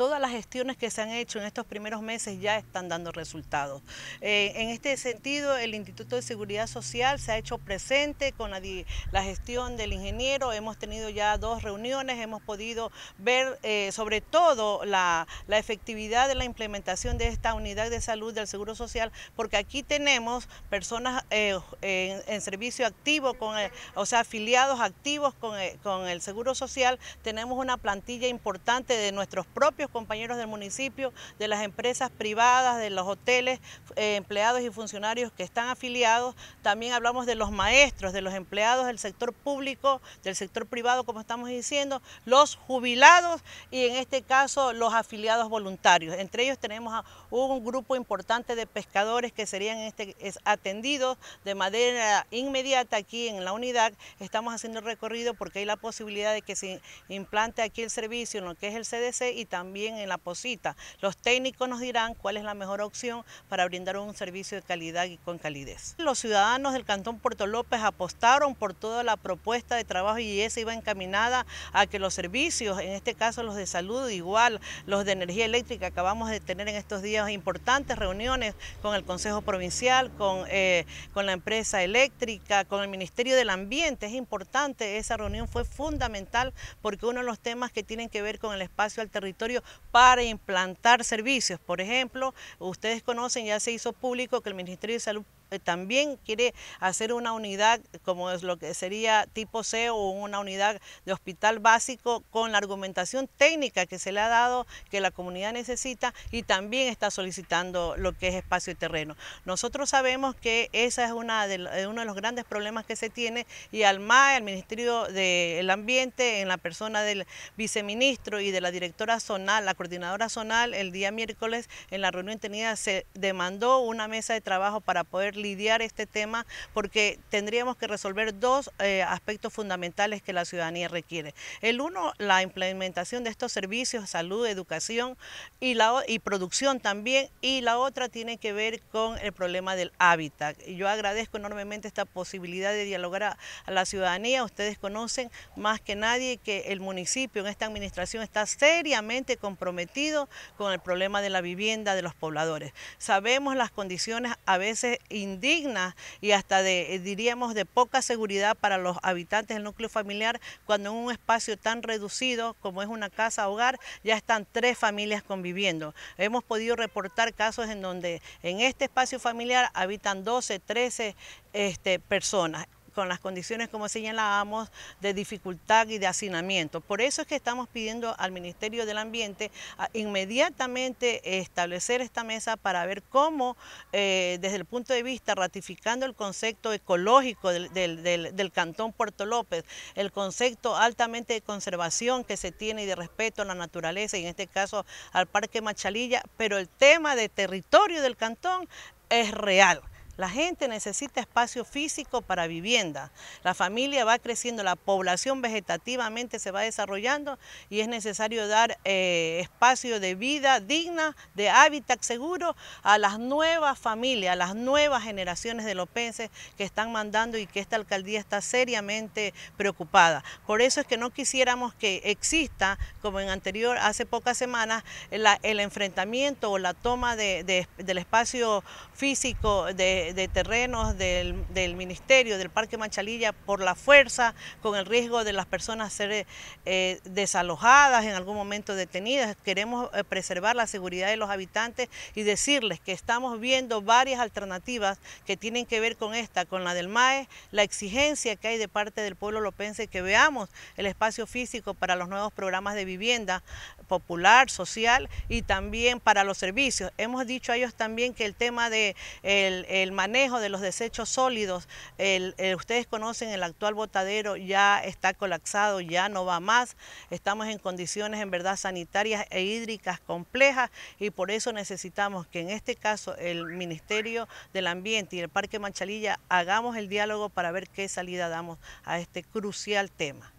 todas las gestiones que se han hecho en estos primeros meses ya están dando resultados. Eh, en este sentido, el Instituto de Seguridad Social se ha hecho presente con la, gestión del ingeniero, hemos tenido ya dos reuniones, hemos podido ver eh, sobre todo la, efectividad de la implementación de esta unidad de salud del Seguro Social, porque aquí tenemos personas eh, en, servicio activo, o sea, afiliados activos con el Seguro Social, tenemos una plantilla importante de nuestros propios compañeros del municipio, de las empresas privadas, de los hoteles, eh, empleados y funcionarios que están afiliados. También hablamos de los maestros, de los empleados del sector público, del sector privado, como estamos diciendo, los jubilados y en este caso los afiliados voluntarios. Entre ellos tenemos a un grupo importante de pescadores que serían este, atendidos de manera inmediata aquí en la unidad. Estamos haciendo el recorrido porque hay la posibilidad de que se implante aquí el servicio en lo que es el CDC y también en la posita. Los técnicos nos dirán cuál es la mejor opción para brindar un servicio de calidad y con calidez. Los ciudadanos del Cantón Puerto López apostaron por toda la propuesta de trabajo y esa iba encaminada a que los servicios, en este caso los de salud, igual los de energía eléctrica, acabamos de tener en estos días importantes reuniones con el Consejo Provincial, con, eh, con la empresa eléctrica, con el Ministerio del Ambiente. Es importante, esa reunión fue fundamental porque uno de los temas que tienen que ver con el espacio al territorio para implantar servicios. Por ejemplo, ustedes conocen, ya se hizo público que el Ministerio de Salud eh, también quiere hacer una unidad como es lo que sería tipo C o una unidad de hospital básico con la argumentación técnica que se le ha dado, que la comunidad necesita y también está solicitando lo que es espacio y terreno. Nosotros sabemos que esa es una de, eh, uno de los grandes problemas que se tiene y al MAE, al Ministerio del Ambiente, en la persona del viceministro y de la directora zonal, la coordinadora zonal, el día miércoles en la reunión tenida se demandó una mesa de trabajo para poder lidiar este tema porque tendríamos que resolver dos eh, aspectos fundamentales que la ciudadanía requiere. El uno, la implementación de estos servicios, salud, educación y, la, y producción también. Y la otra tiene que ver con el problema del hábitat. Yo agradezco enormemente esta posibilidad de dialogar a, la ciudadanía. Ustedes conocen más que nadie que el municipio en esta administración está seriamente comprometido con el problema de la vivienda de los pobladores. Sabemos las condiciones a veces indignas y hasta de, eh, diríamos, de poca seguridad para los habitantes del núcleo familiar cuando en un espacio tan reducido como es una casa hogar ya están tres familias conviviendo. Hemos podido reportar casos en donde en este espacio familiar habitan 12, 13 este, personas con las condiciones, como señalábamos, de dificultad y de hacinamiento. Por eso es que estamos pidiendo al Ministerio del Ambiente inmediatamente establecer esta mesa para ver cómo, eh, desde el punto de vista ratificando el concepto ecológico del Cantón Puerto López, el concepto altamente de conservación que se tiene y de respeto a la naturaleza, y en este caso al Parque Machalilla, pero el tema de territorio del cantón es real. La gente necesita espacio físico para vivienda. La familia va creciendo, la población vegetativamente se va desarrollando y es necesario dar eh, espacio de vida digna, de hábitat seguro a las nuevas familias, a las nuevas generaciones de lopenses que están mandando y que esta alcaldía está seriamente preocupada. Por eso es que no quisiéramos que exista, como en anterior, hace pocas semanas, el enfrentamiento o la toma del espacio físico de, de, terrenos del, Ministerio, del Parque Manchalilla por la fuerza, con el riesgo de las personas ser eh, desalojadas, en algún momento detenidas. Queremos eh, preservar la seguridad de los habitantes y decirles que estamos viendo varias alternativas que tienen que ver con esta, con la del MAE, la exigencia que hay de parte del pueblo lopense que veamos el espacio físico para los nuevos programas de vivienda popular, social y también para los servicios. Hemos dicho a ellos también que el tema de el el manejo de los desechos sólidos, eh, ustedes conocen el actual botadero ya está colapsado, ya no va más, estamos en condiciones en verdad sanitarias e hídricas complejas y por eso necesitamos que en este caso el Ministerio del Ambiente y el Parque Manchalilla hagamos el diálogo para ver qué salida damos a este crucial tema.